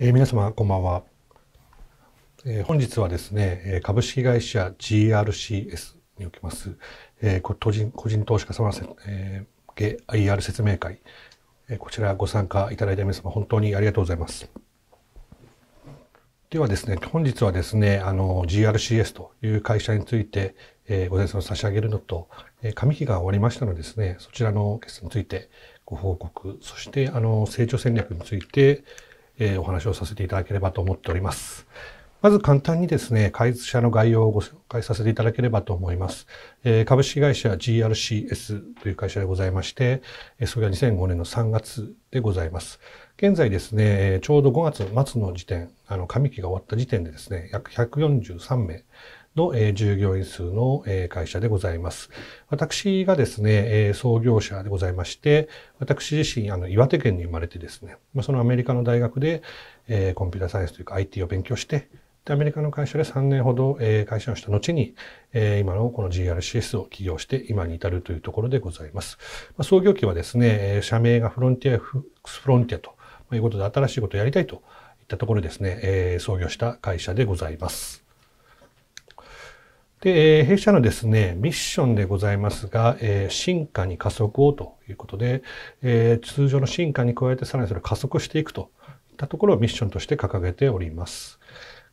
えー、皆様こんばんは、えー、本日はですね株式会社 GRCS におきます、えー、個人個人投資家様向け IR 説明会、えー、こちらご参加いただいた皆様本当にありがとうございますではですね本日はですねあの GRCS という会社について、えー、ご説明を差し上げるのと、えー、上期が終わりましたのでですねそちらの決算についてご報告そしてあの成長戦略について、えー、お話をさせていただければと思っております。まず簡単にですね、開発者の概要をご紹介させていただければと思います。えー、株式会社 GRCS という会社でございまして、それが2005年の3月でございます。現在ですね、ちょうど5月末の時点、あの、上期が終わった時点でですね、約143名の従業員数の会社でございます。私がですね、創業者でございまして、私自身、あの、岩手県に生まれてですね、そのアメリカの大学でコンピューターサイエンスというか IT を勉強して、で、アメリカの会社で3年ほど、え会社をした後に、え今のこの GRCS を起業して、今に至るというところでございます。ま創業期はですね、社名がフロンティアフ、フロンティアということで、新しいことをやりたいといったところですね、え創業した会社でございます。で、えー、弊社のですね、ミッションでございますが、えー、進化に加速をということで、えー、通常の進化に加えてさらにそれを加速していくといったところをミッションとして掲げております。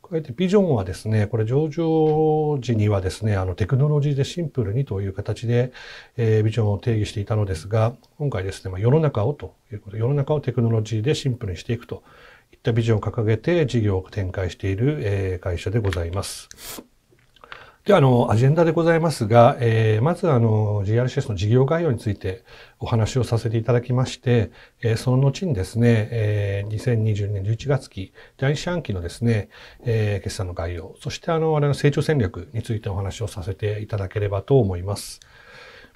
加えてビジョンはですね、これ上場時にはですね、あのテクノロジーでシンプルにという形で、えー、ビジョンを定義していたのですが、今回ですね、まあ、世の中をということ、世の中をテクノロジーでシンプルにしていくといったビジョンを掲げて事業を展開している、えー、会社でございます。では、あの、アジェンダでございますが、えー、まず、あの、GRCS の事業概要についてお話をさせていただきまして、えー、その後にですね、えー、2020年11月期、第2四半期のですね、えー、決算の概要、そして、あの、我々の成長戦略についてお話をさせていただければと思います。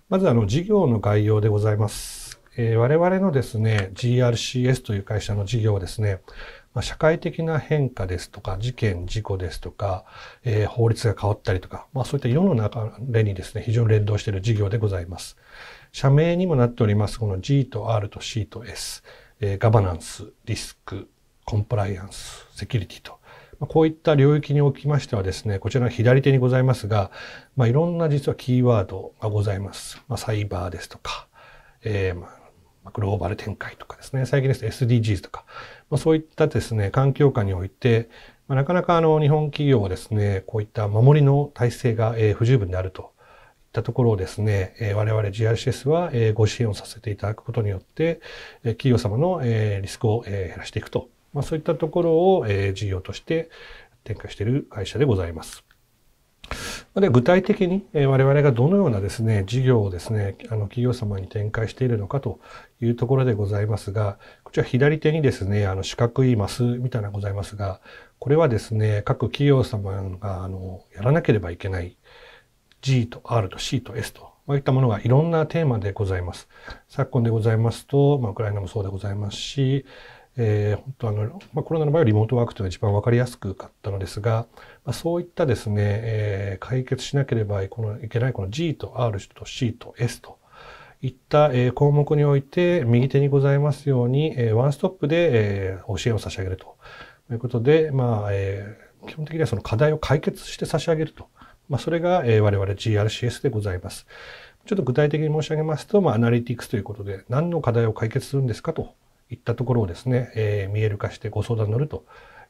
まず、あの、事業の概要でございます。えー、我々のですね、GRCS という会社の事業はですね、まあ、社会的な変化ですとか、事件、事故ですとか、えー、法律が変わったりとか、まあ、そういった世の中でにですね、非常に連動している事業でございます。社名にもなっております、この G と R と C と S、えー、ガバナンス、リスク、コンプライアンス、セキュリティと、まこういった領域におきましてはですね、こちらの左手にございますが、まあ、いろんな実はキーワードがございます。まあ、サイバーですとか、えー、グローバル展開とかですね、最近ですと SDGs とか、まあ、そういったですね、環境下において、まあ、なかなかあの日本企業はですね、こういった守りの体制が、え不十分であるといったところをですね、え我々 GRCS は、えご支援をさせていただくことによって、え企業様の、えリスクを、え減らしていくと、まあ、そういったところを、え事業として展開している会社でございます。で具体的に我々がどのようなですね、事業をですね、あの企業様に展開しているのかというところでございますが、こちら左手にですね、あの四角いマスみたいなのございますが、これはですね、各企業様があのやらなければいけない G と R と C と S と、こういったものがいろんなテーマでございます。昨今でございますと、まあ、ウクライナもそうでございますし、えー、本当あの、まあ、コロナの場合はリモートワークというのが一番分かりやすくかったのですが、まあ、そういったですね、えー、解決しなければいけないこの G と R と C と S といった、え項目において右手にございますように、えワンストップで、え教えを差し上げるということで、まあえ基本的にはその課題を解決して差し上げると、まあ、それが、え我々 GRCS でございます。ちょっと具体的に申し上げますと、まあ、アナリティクスということで、何の課題を解決するんですかといったところをですね、えー、見える化してご相談に乗ると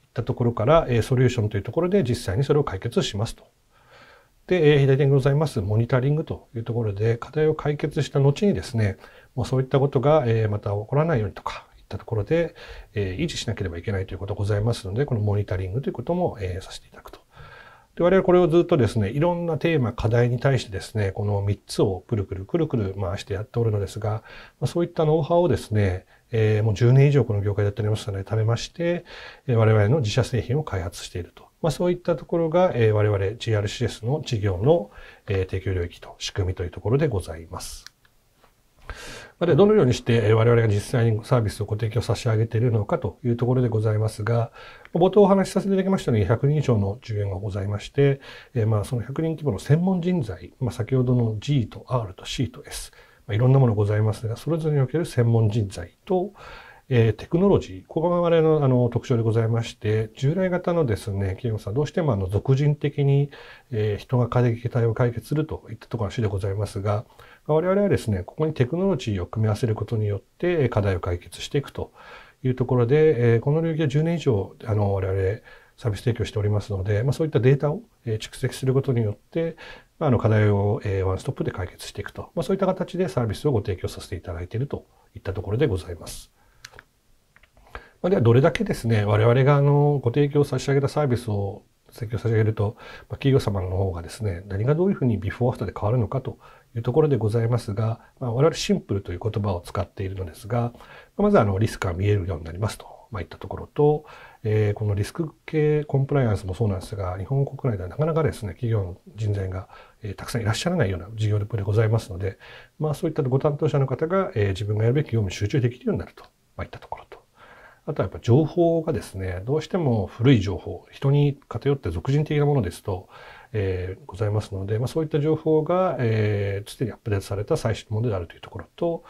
いったところから、えー、ソリューションというところで実際にそれを解決しますと。で、えー、左手にございますモニタリングというところで課題を解決した後にですね、もうそういったことが、えまた起こらないようにとか、いったところで、え維持しなければいけないということございますので、このモニタリングということも、えさせていただくと。で我々これをずっとですね、いろんなテーマ、課題に対してですね、この3つをくるくるくるくる回してやっておるのですが、そういったノウハウをですね、えー、もう10年以上この業界だっておりますので、食べまして、えー、我々の自社製品を開発していると。まあ、そういったところが、えー、我々 GRCS の事業の、えー、提供領域と仕組みというところでございます。でどのようにして我々が実際にサービスをご提供差し上げているのかというところでございますが、冒頭お話しさせていただきましたように100人以上の従業員がございまして、えまあその100人規模の専門人材、まあ、先ほどの G と R と C と S、いろんなものございますが、それぞれにおける専門人材と、えー、テクノロジー、ここが我々のあの特徴でございまして、従来型のですね、企業さん、どうしてもあの、俗人的に、えー、人が課題を解決するといったところの種でございますが、我々はですね、ここにテクノロジーを組み合わせることによって、課題を解決していくというところで、えー、この領域は10年以上、あの、我々、サービス提供しておりますので、まあ、そういったデータを蓄積することによって、まあ、あの課題を、えー、ワンストップで解決していくと、まあ、そういった形でサービスをご提供させていただいているといったところでございます。まあ、では、どれだけですね、我々があのご提供差し上げたサービスを提供差し上げると、まあ、企業様の方がですね、何がどういうふうにビフォーアフターで変わるのかというところでございますが、まあ、我々シンプルという言葉を使っているのですが、まずあのリスクが見えるようになりますとまいったところと、えー、このリスク系コンプライアンスもそうなんですが、日本国内ではなかなかですね、企業の人材が、えー、たくさんいらっしゃらないような事業力でございますので、まあそういったご担当者の方が、えー、自分がやるべき業務に集中できるようになると、まいったところと。あとはやっぱ情報がですね、どうしても古い情報、人に偏って俗人的なものですと、えー、ございますので、まあ、そういった情報が、えー、常にアップデートされた最新のものであるというところと、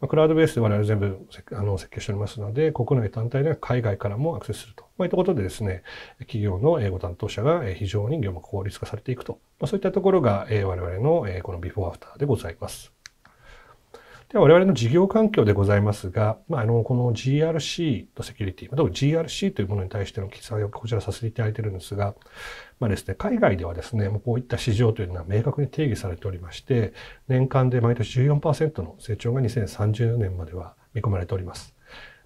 まあ、クラウドベースで我々全部あの設計しておりますので、国内単体では海外からもアクセスすると。まあ、いったことでですね、企業の英語担当者が非常に業務効率化されていくと。まあ、そういったところが我々のこのビフォーアフターでございます。では我々の事業環境でございますが、まあ、あのこの GRC とセキュリティ、特に GRC というものに対しての記載をこちらさせていただいているんですが、まあですね、海外ではですね、もうこういった市場というのは明確に定義されておりまして、年間で毎年14%の成長が2030年までは見込まれております。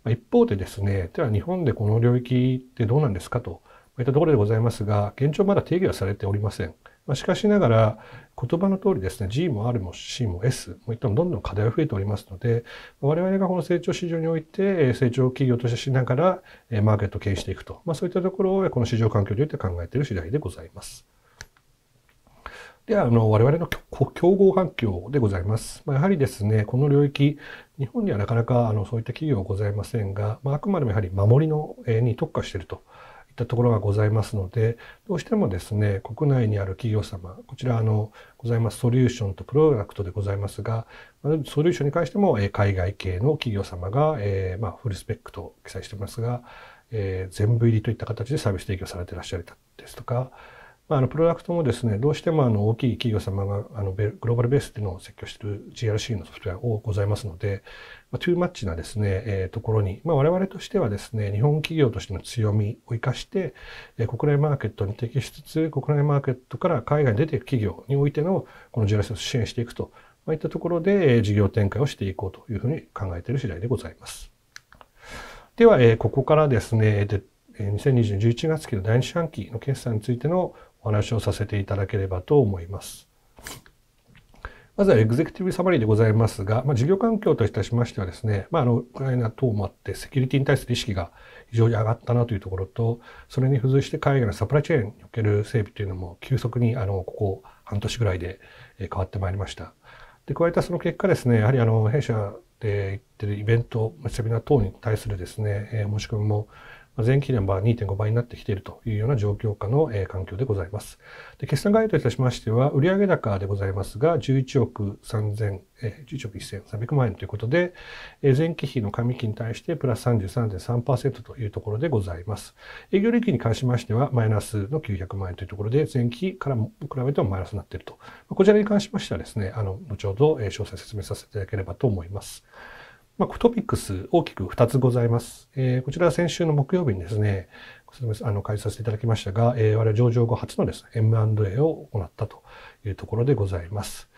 一方でですね、では日本でこの領域ってどうなんですかと、いったところでございますが、現状まだ定義はされておりません。まあ、しかしながら言葉の通りですね G も R も C も S もいったもどんどん課題は増えておりますので我々がこの成長市場において成長企業としてしながらマーケットを経営していくと、まあ、そういったところをこの市場環境において考えている次第でございます。では、あの、我々の競合環境でございます。まあ、やはりですね、この領域、日本にはなかなかあのそういった企業はございませんが、まあ、あくまでもやはり守りの、えに特化しているといったところがございますので、どうしてもですね、国内にある企業様、こちらあの、ございますソリューションとプロダクトでございますが、ソリューションに関しても、海外系の企業様が、えー、まあ、フルスペックと記載してますが、えー、全部入りといった形でサービス提供されていらっしゃるですとか、まあ、あのプロダクトもですね、どうしてもあの大きい企業様があのグローバルベースっていうのを説教している GRC のソフトウェアをございますので、まあ、トゥーマッチなですね、えー、ところに、まあ、我々としてはですね、日本企業としての強みを生かして、えー、国内マーケットに適しつつ、国内マーケットから海外に出ていく企業においての、このジェラスを支援していくと、まあ、いったところで、えー、事業展開をしていこうというふうに考えている次第でございます。では、えー、ここからですね、で2020年11月期の第2四半期の決算についてのお話をさせていただければと思います。まずはエグゼクティブサマリーでございますが、まあ、事業環境といたしましてはですね、まあ、あの、ウクライナ等もあって、セキュリティに対する意識が非常に上がったなというところと、それに付随して海外のサプライチェーンにおける整備というのも急速に、あの、ここ半年ぐらいで変わってまいりました。で、加えたその結果ですね、やはりあの、弊社で行ってるイベント、セミナー等に対するですね、申し込みも前期年は2.5倍になってきているというような状況下の、環境でございます。で決算概要といたしましては、売上高でございますが、11億3千、11億1300万円ということで、前期比の紙期に対してプラス33.3%というところでございます。営業利益に関しましては、マイナスの900万円というところで、前期から比べてもマイナスになっていると。こちらに関しましてはですね、あの、後ほど詳細説明させていただければと思います。まあ、トピックス大きく2つございます。えー、こちらは先週の木曜日にですね、あの、開催させていただきましたが、えー、我々上場後初のですね、M&A を行ったというところでございます。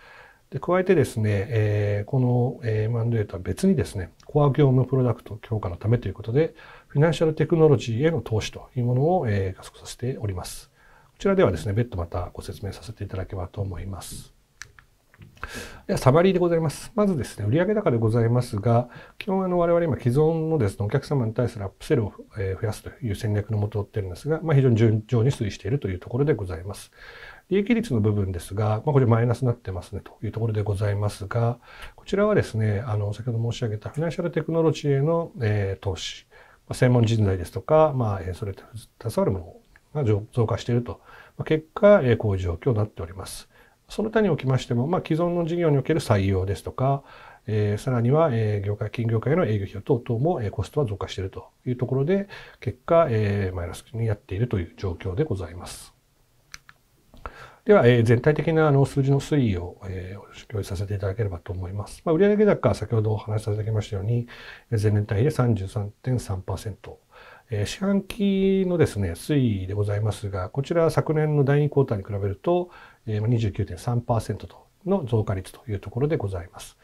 で加えてですね、えー、この M&A とは別にですね、コア業務プロダクト強化のためということで、フィナンシャルテクノロジーへの投資というものを、えー、加速させております。こちらではですね、別途またご説明させていただければと思います。では、サバリーでございます。まずですね、売上高でございますが、基本あの我々今既存のですね、お客様に対するアップセルを増やすという戦略のもとを取っているんですが、まあ、非常に順調に推移しているというところでございます。利益率の部分ですが、まあ、これマイナスになってますねというところでございますが、こちらはですね、あの、先ほど申し上げたフィナンシャルテクノロジーへの、えー、投資、まあ、専門人材ですとか、まあ、それと携わるものが増加していると、まあ、結果、こういう状況になっております。その他におきましても、まあ、既存の事業における採用ですとか、えー、さらには、えー、業界、金業界の営業費等々も、えー、コストは増加しているというところで、結果、えー、マイナスにやっているという状況でございます。では、えー、全体的なあの数字の推移を、えー、共有させていただければと思います。まあ、売上高は先ほどお話しさせていただきましたように、前年対比で33.3%。え四半期のですね、推移でございますが、こちらは昨年の第2クォーターに比べると、29.3%との増加率というところでございます。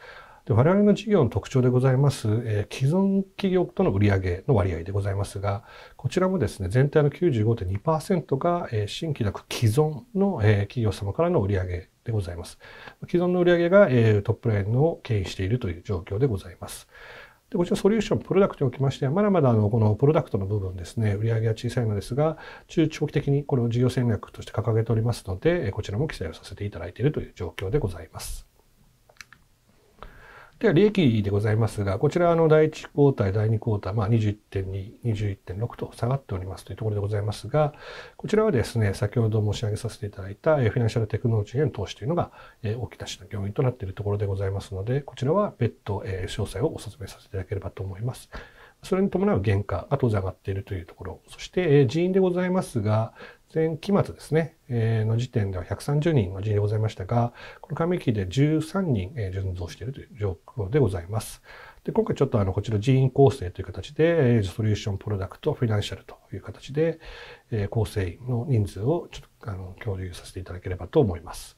で我々の事業の特徴でございます、えー、既存企業との売上の割合でございますが、こちらもですね、全体の95.2%が、えー、新規なく既存の、えー、企業様からの売上でございます。既存の売上が、えー、トップラインを牽引しているという状況でございます。でこちらソリューションプロダクトにおきましてはまだまだあのこのプロダクトの部分ですね売上は小さいのですが中長期的にこれを事業戦略として掲げておりますのでこちらも記載をさせていただいているという状況でございます。では、利益でございますが、こちらの第1クォーター、第2クォーター、まあ、21.2、21.6と下がっておりますというところでございますが、こちらはですね、先ほど申し上げさせていただいたフィナンシャルテクノロジーへの投資というのが、え大きな主の要因となっているところでございますので、こちらは別途、え詳細をお勧めさせていただければと思います。それに伴う原価が当然上がっているというところ、そして、人員でございますが、前期末ですね、えー、の時点では130人の人でございましたが、この上期で13人、えー、順増しているという状況でございます。で、今回ちょっとあの、こちら人員構成という形で、えー、ソリューションプロダクト、フィナンシャルという形で、えー、構成員の人数をちょっとあの共有させていただければと思います。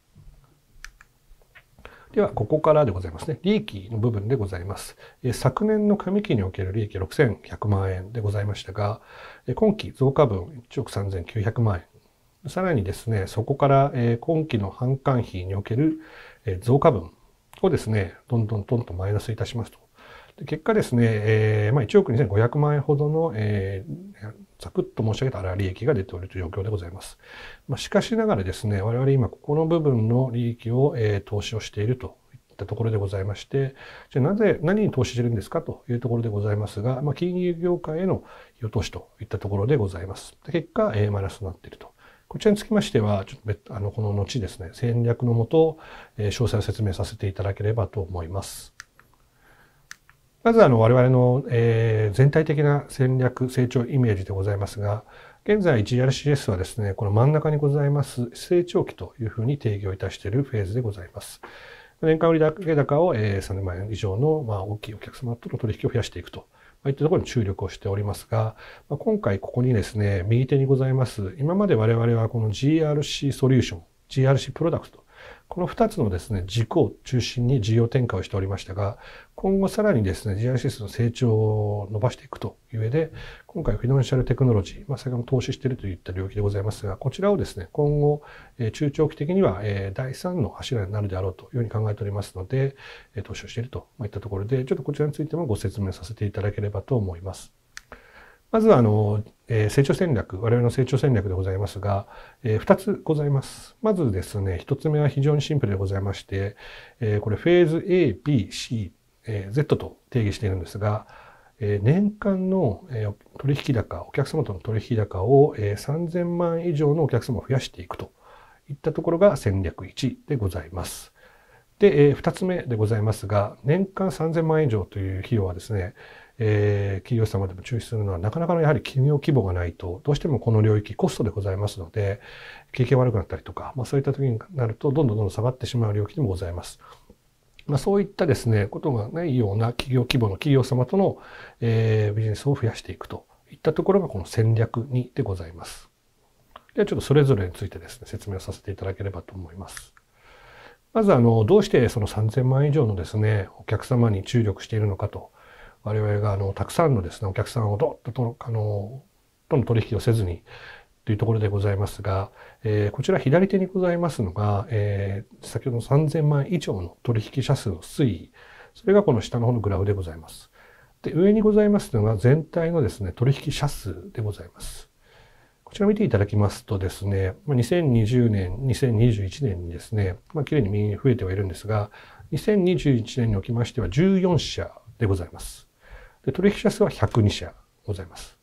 では、ここからでございますね。利益の部分でございます。昨年の上期における利益6100万円でございましたが、今期増加分1億3900万円。さらにですね、そこから今期の販管費における増加分をですね、どんどんどんとマイナスいたしますと。結果ですね、えーまあ、1億2500万円ほどの、えー、ざくっと申し上げたら利益が出ておるという状況でございます。まあ、しかしながらですね、我々今ここの部分の利益を、えー、投資をしているといったところでございまして、じゃなぜ、何に投資してるんですかというところでございますが、まあ、金融業界への投資といったところでございます。結果、えー、マイナスとなっていると。こちらにつきましては、ちょっとあの、この後ですね、戦略のもと、えー、詳細を説明させていただければと思います。まずあの我々の、えー、全体的な戦略成長イメージでございますが、現在 GRCS はですね、この真ん中にございます成長期というふうに定義をいたしているフェーズでございます。年間売上高を、えー、3万円以上の、まあ、大きいお客様との取引を増やしていくと。まあ、いったところに注力をしておりますが、まあ、今回ここにですね、右手にございます、今まで我々はこの GRC ソリューション、GRC プロダクトこの2つのですね、軸を中心に事業展開をしておりましたが、今後さらにですね、GICS の成長を伸ばしていくという上で、今回フィナンシャルテクノロジー、まあ、先ほど投資しているといった領域でございますが、こちらをですね、今後、え中長期的には、え第3の柱になるであろうというふうに考えておりますので、え投資をしているといったところで、ちょっとこちらについてもご説明させていただければと思います。まずはあの、えー、成長戦略、我々の成長戦略でございますが、えー、2つございます。まずですね、1つ目は非常にシンプルでございまして、えー、これフェーズ A、B、C、えー、Z と定義しているんですが、えー、年間の、えー、取引高、お客様との取引高を、えー、3000万以上のお客様を増やしていくといったところが戦略1でございます。で、えー、2つ目でございますが、年間3000万円以上という費用はですね、えー、企業様でも注視するのは、なかなかのやはり企業規模がないと、どうしてもこの領域、コストでございますので、経験悪くなったりとか、まあ、そういった時になると、どんどんどんどん下がってしまう領域でもございます。まあ、そういったですね、ことがないような企業規模の企業様との、えー、ビジネスを増やしていくといったところがこの戦略にでございます。ではちょっとそれぞれについてですね、説明をさせていただければと思います。まずあの、どうしてその3000万以上のですね、お客様に注力しているのかと我々があのたくさんのですねお客さんをどっととあのとの取引をせずにというところでございますが、えー、こちら左手にございますのが、えー、先ほどの3000万以上の取引者数の推移それがこの下の方のグラフでございます。で上にございますのが全体のですね取引者数でございます。こちら見ていただきますとですね、2020年、2021年にですね、まあ、綺麗に右に増えてはいるんですが、2021年におきましては14社でございます。で取引者数は102社ございます。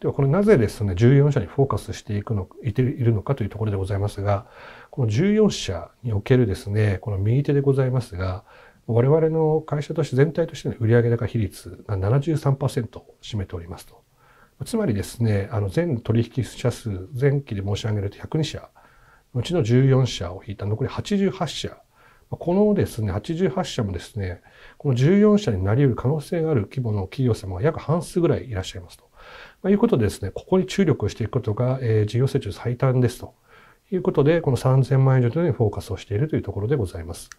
ではこれなぜですね、14社にフォーカスしていくの、いているのかというところでございますが、この14社におけるですね、この右手でございますが、我々の会社として全体としての売上高比率が73%を占めておりますと。つまりですね、あの全取引者数、前期で申し上げると102社、うちの14社を引いた残り88社このですね、88社もですね、この14社になり得る可能性がある規模の企業様が約半数ぐらいいらっしゃいますと。まあ、いうことでですね、ここに注力していくことが、えー、事業成長最短ですということで、この3000万円以上というのにフォーカスをしているというところでございます。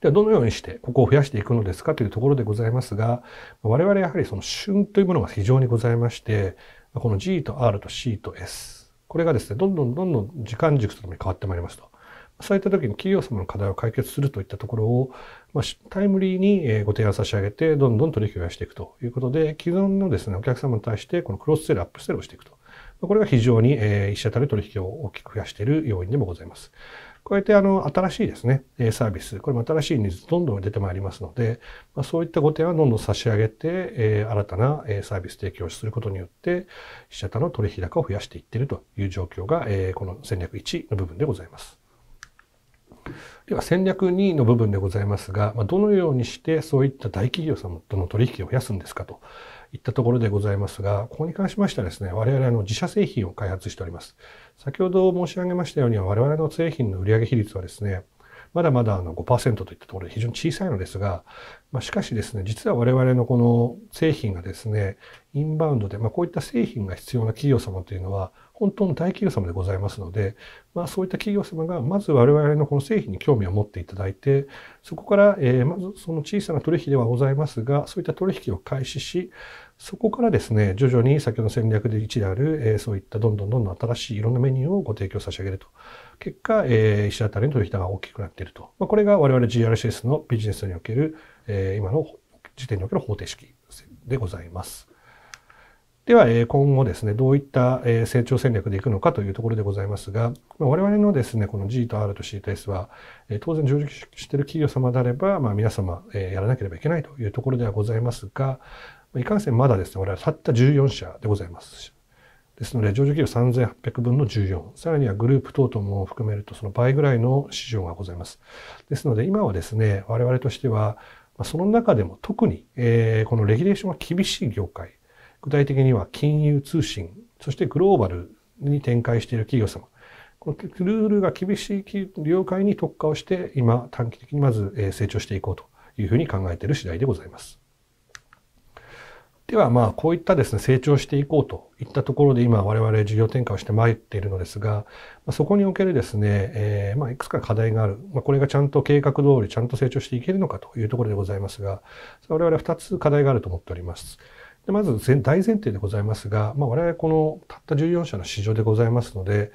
では、どのようにしてここを増やしていくのですかというところでございますが、我々やはりその旬というものが非常にございまして、この G と R と C と S。これがですね、どんどんどんどん時間軸とともに変わってまいりますと。そういった時に企業様の課題を解決するといったところを、まタイムリーにご提案差し上げて、どんどん取引を増やしていくということで、既存のですね、お客様に対して、このクロスセル、アップセルをしていくと。これが非常に、え一社たる取引を大きく増やしている要因でもございます。やって、あの、新しいですね、サービス、これも新しいニーズどんどん出てまいりますので、まそういったご提案をどんどん差し上げて、え新たなサービス提供をすることによって、一社他の取引高を増やしていっているという状況が、えこの戦略1の部分でございます。では戦略2の部分でございますが、まどのようにしてそういった大企業様との取引を増やすんですかといったところでございますが、ここに関しましてはですね、我々の自社製品を開発しております。先ほど申し上げましたように、我々の製品の売上比率はですね、まだまだあの5%といったところで非常に小さいのですが、まあ、しかしですね、実は我々のこの製品がですね、インバウンドで、まあ、こういった製品が必要な企業様というのは、本当の大企業様でございますので、まあ、そういった企業様が、まず我々のこの製品に興味を持っていただいて、そこから、えまずその小さな取引ではございますが、そういった取引を開始し、そこからですね、徐々に先ほどの戦略で1である、えー、そういったどんどんどんどん新しいいろんなメニューをご提供差し上げると。結果、えー、1当たりの取引が大きくなっていると。まあ、これが我々 GRCS のビジネスにおける、えー、今の時点における方程式でございます。では、今後ですね、どういった成長戦略でいくのかというところでございますが、我々のですね、この G と R と C と S は、当然上場している企業様であれば、まあ皆様やらなければいけないというところではございますが、いかんせんまだですね、我々たった14社でございますですので、上場企業3800分の14、さらにはグループ等々も含めるとその倍ぐらいの市場がございます。ですので、今はですね、我々としては、その中でも特に、えー、このレギュレーションが厳しい業界、具体的には金融通信、そしてグローバルに展開している企業様、このルールが厳しい業界に特化をして、今短期的にまず成長していこうというふうに考えている次第でございます。では、まあ、こういったですね、成長していこうといったところで今、我々事業展開をしてまいっているのですが、そこにおけるですね、えまあ、いくつか課題がある。まあ、これがちゃんと計画通り、ちゃんと成長していけるのかというところでございますが、我々は2つ課題があると思っております。でまず、大前提でございますが、まあ、我々このたった14社の市場でございますので、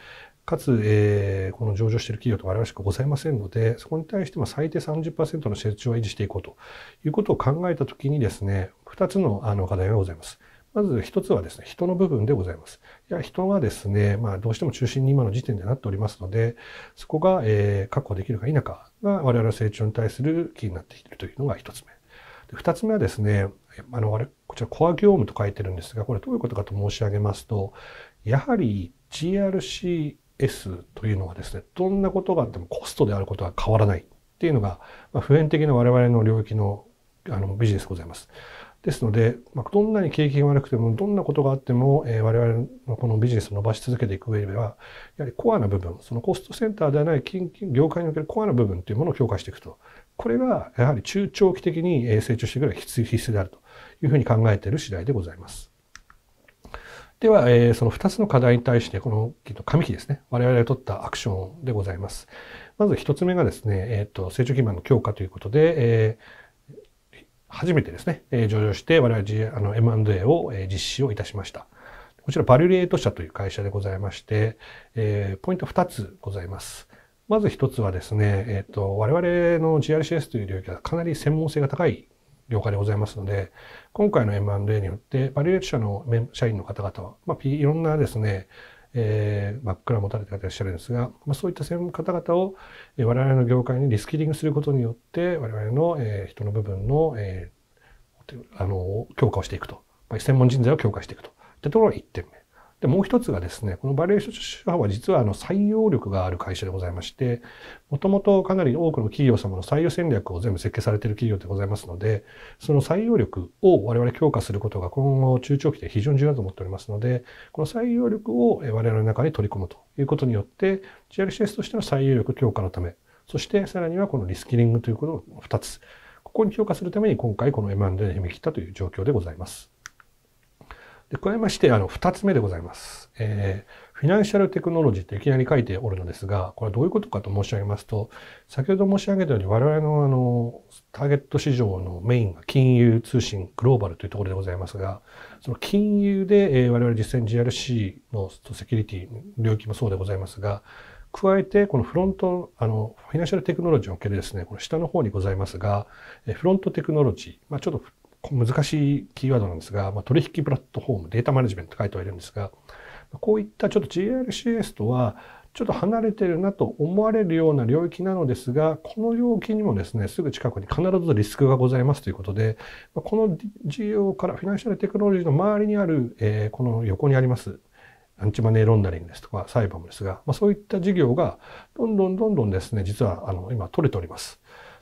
かつ、えー、この上場している企業と我々しかございませんので、そこに対しても最低30%の成長を維持していこうということを考えたときにですね、2つのあの課題がございます。まず1つはですね、人の部分でございます。いや、人はですね、まあどうしても中心に今の時点でなっておりますので、そこが、えー、確保できるか否かが我々の成長に対するキーになってきているというのが1つ目。で2つ目はですね、あの、あれ、こちらコア業務と書いてるんですが、これどういうことかと申し上げますと、やはり GRC S というのはですね、どんなことがあってもコストであることは変わらないっていうのが、まあ、普遍的な我々の領域のあのビジネスございます。ですので、まあ、どんなに景気が悪くても、どんなことがあっても、えー、我々のこのビジネスを伸ばし続けていく上では、やはりコアな部分、そのコストセンターではない金業界におけるコアな部分というものを強化していくと。これが、やはり中長期的に成長していくのは必須であるというふうに考えている次第でございます。では、えー、その2つの課題に対して、この紙機ですね、我々が取ったアクションでございます。まず1つ目がですね、えっ、ー、と、成長基盤の強化ということで、えー、初めてですね、えー、上場して我々あの M&A を、えー、実施をいたしました。こちら、バリュレート社という会社でございまして、えー、ポイント2つございます。まず1つはですね、えっ、ー、と、我々の GRCS という領域はかなり専門性が高い了解でございますので、今回の M&A によって、バリュエーションの社員の方々は、まあ、いろんなですね、えー、バックラン持たれていらっしゃるんですが、まあ、そういった専門方々を我々の業界にリスキリングすることによって我々の、えー、人の部分の,、えー、あの強化をしていくと、まあ、専門人材を強化していくといったところが1点目。で、もう一つがですね、このバリエーションは実はあの採用力がある会社でございまして、もともとかなり多くの企業様の採用戦略を全部設計されている企業でございますので、その採用力を我々強化することが今後中長期で非常に重要だと思っておりますので、この採用力を我々の中に取り込むということによって、GRCS としての採用力強化のため、そしてさらにはこのリスキリングということを2つ、ここに強化するために今回この M&A に踏み切ったという状況でございます。で、加えまして、あの、二つ目でございます。えー、フィナンシャルテクノロジーっていきなり書いておるのですが、これはどういうことかと申し上げますと、先ほど申し上げたように我々のあの、ターゲット市場のメインが金融通信グローバルというところでございますが、その金融で、え我々実践 GRC のセキュリティ領域もそうでございますが、加えて、このフロント、あの、フィナンシャルテクノロジーにおけるですね、この下の方にございますが、フロントテクノロジー、まあ、ちょっと難しいキーワードなんですが、まあ、取引プラットフォーム、データマネジメント書いてはいるんですが、こういったちょっと GRCS とはちょっと離れてるなと思われるような領域なのですが、この領域にもですね、すぐ近くに必ずリスクがございますということで、この事業からフィナンシャルテクノロジーの周りにある、えー、この横にあります、アンチマネーロンダリングですとか、サイバムですが、まあ、そういった事業がどんどんどんどんですね、実はあの今取れております。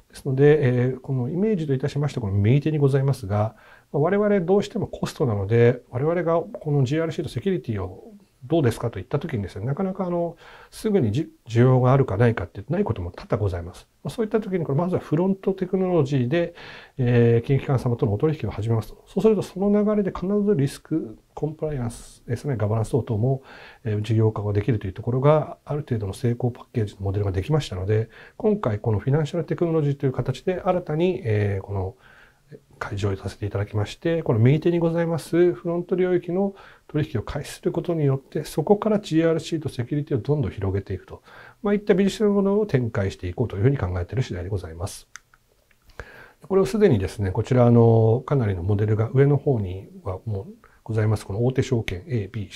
ですので、えー、このイメージといたしまして、この右手にございますが、我々どうしてもコストなので、我々がこの GRC とセキュリティをどうですかと言った時にですね、なかなかあの、すぐに需要があるかないかってないことも多々ございます。そういった時に、これまずはフロントテクノロジーで、えー、金融機関様とのお取引を始めますと。そうすると、その流れで必ずリスク、コンプライアンス、ですね、ガバナンス等々も、えー、事業化ができるというところが、ある程度の成功パッケージのモデルができましたので、今回このフィナンシャルテクノロジーという形で新たに、えー、この、会場をさせていただきまして、この右手にございますフロント領域の取引を開始することによって、そこから GRC とセキュリティをどんどん広げていくと、まあ、いったビジネスのものを展開していこうというふうに考えている次第でございます。これをすでにですね、こちらのかなりのモデルが上の方にはもうございます、この大手証券 A、B、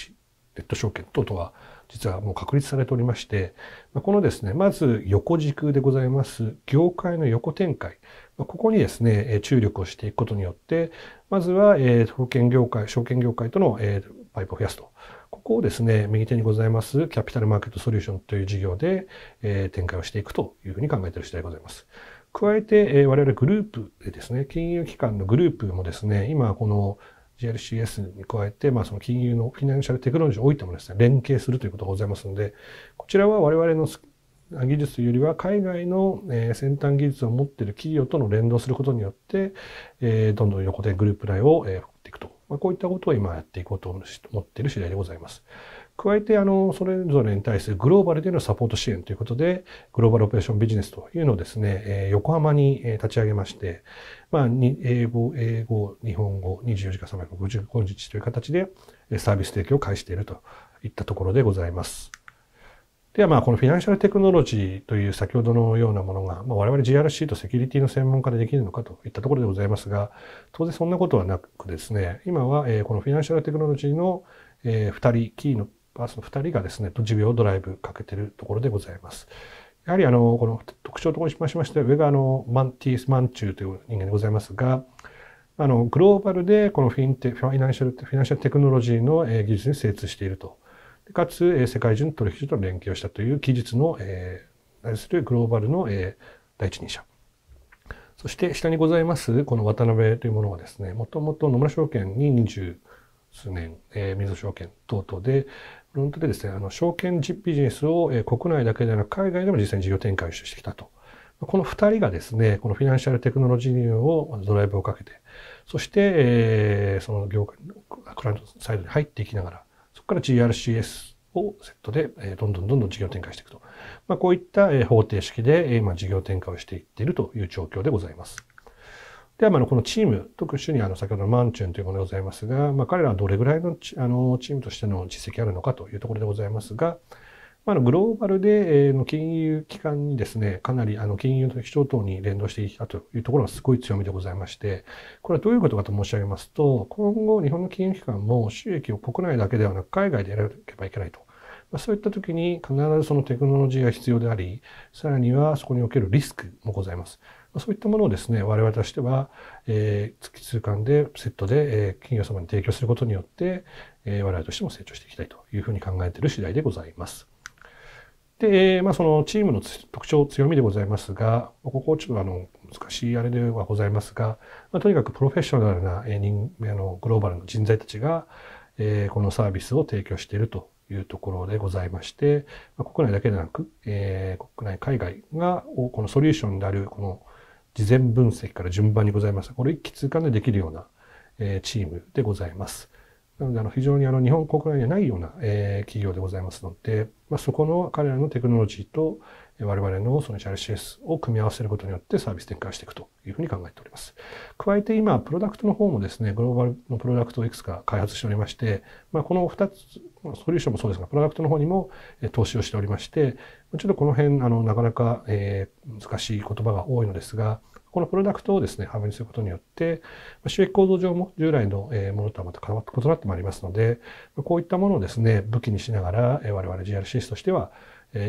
ネット証券等々は実はもう確立されておりまして、このですね、まず横軸でございます、業界の横展開。ここにですね、注力をしていくことによって、まずは、え保険業界、証券業界との、えパイプを増やすと。ここをですね、右手にございますキャピタルマーケットソリューションという事業で、え展開をしていくというふうに考えている次第でございます。加えて、え我々グループでですね、金融機関のグループもですね、今この GRCS に加えて、まあ、その金融のフィナンシャルテクノロジーにおいてもですね、連携するということがございますので、こちらは我々の技術よりは海外の先端技術を持っている企業との連動することによって、どんどん横でグループ内を振っていくと。まあ、こういったことを今やっていこうと思っている次第でございます。加えてあのそれぞれに対するグローバルでのサポート支援ということでグローバルオペレーションビジネスというのをですね、え横浜に立ち上げまして、まあ、英語英語日本語24時間3 5 5日という形でサービス提供を開始しているといったところでございます。ではまあこのフィナンシャルテクノロジーという先ほどのようなものが、まあ、我々 GRC とセキュリティの専門家でできるのかといったところでございますが当然そんなことはなくですね今はこのフィナンシャルテクノロジーの2人キーのパーソン2人がですね、授業をドライブかけてるところでございます。やはりあの、この特徴としましまして、上があの、マンティース・マンチューという人間でございますが、あの、グローバルでこのフィンテ、フイナンシャル、フィナンシャルテクノロジーの技術に精通していると。かつ、世界中の取引所と連携をしたという技術の、えー、対するグローバルの、えー、第一人者。そして下にございます、この渡辺というものはですね、もともと野村証券に20数年、えー、水証券等々で、フロントでですね、あの証券ビジネスを、えー、国内だけでなく海外でも実際に事業展開をしてきたと。この2人がですね、このフィナンシャルテクノロジーをドライブをかけて、そして、えー、その業界、のクライアントサイドに入っていきながら、そこから GRCS をセットで、えー、どんどんどんどん事業展開していくと。まあ、こういった、えー、方程式で、えー、今事業展開をしていっているという状況でございます。では、まあ、このチーム、特にあの先ほどのマンチュンというものでございますが、まあ、彼らはどれぐらいのあのチームとしての実績あるのかというところでございますが、まあ、グローバルで、えー、の金融機関にですね、かなりあの金融の省等に連動してきたというところがすごい強みでございまして、これはどういうことかと申し上げますと、今後日本の金融機関も収益を国内だけではなく海外でらなければいけないとそういった時に必ずそのテクノロジーが必要であり、さらにはそこにおけるリスクもございます。そういったものをですね、我々としては、えー、月通貫でセットで、えー、企業様に提供することによって、えー、我々としても成長していきたいというふうに考えている次第でございます。で、まあ、そのチームの特徴、強みでございますが、ここちょっとあの、難しいあれではございますが、まあ、とにかくプロフェッショナルな、え人あのグローバルの人材たちが、えー、このサービスを提供しているというところでございまして、ま国内だけでなく、えー、国内、海外が、このソリューションである、この事前分析から順番にございます。これ一気通貫でできるような、えチームでございます。なので、あの、非常にあの、日本国内にはないような、え企業でございますので、まそこの彼らのテクノロジーと、我々のその HRCS を組み合わせることによってサービス展開していくというふうに考えております。加えて今、プロダクトの方もですね、グローバルのプロダクトをいくつか開発しておりまして、まあ、この2つ、ソリューションもそうですが、プロダクトの方にも投資をしておりまして、ちょっとこの辺、あの、なかなか、えー、難しい言葉が多いのですが、このプロダクトをですね、幅にすることによって、収益構造上も従来のものとはまた変わ異なってまいりますので、こういったものをですね、武器にしながら、我々 GRCS としては、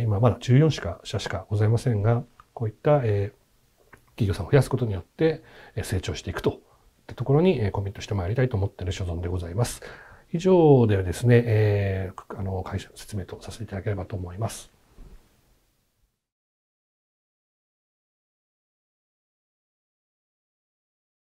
今まだ14社しかございませんが、こういった、えー企業さんを増やすことによって成長していくとってところにコミットしてまいりたいと思っている所存でございます。以上ではですね、えー、あの会社の説明とさせていただければと思います。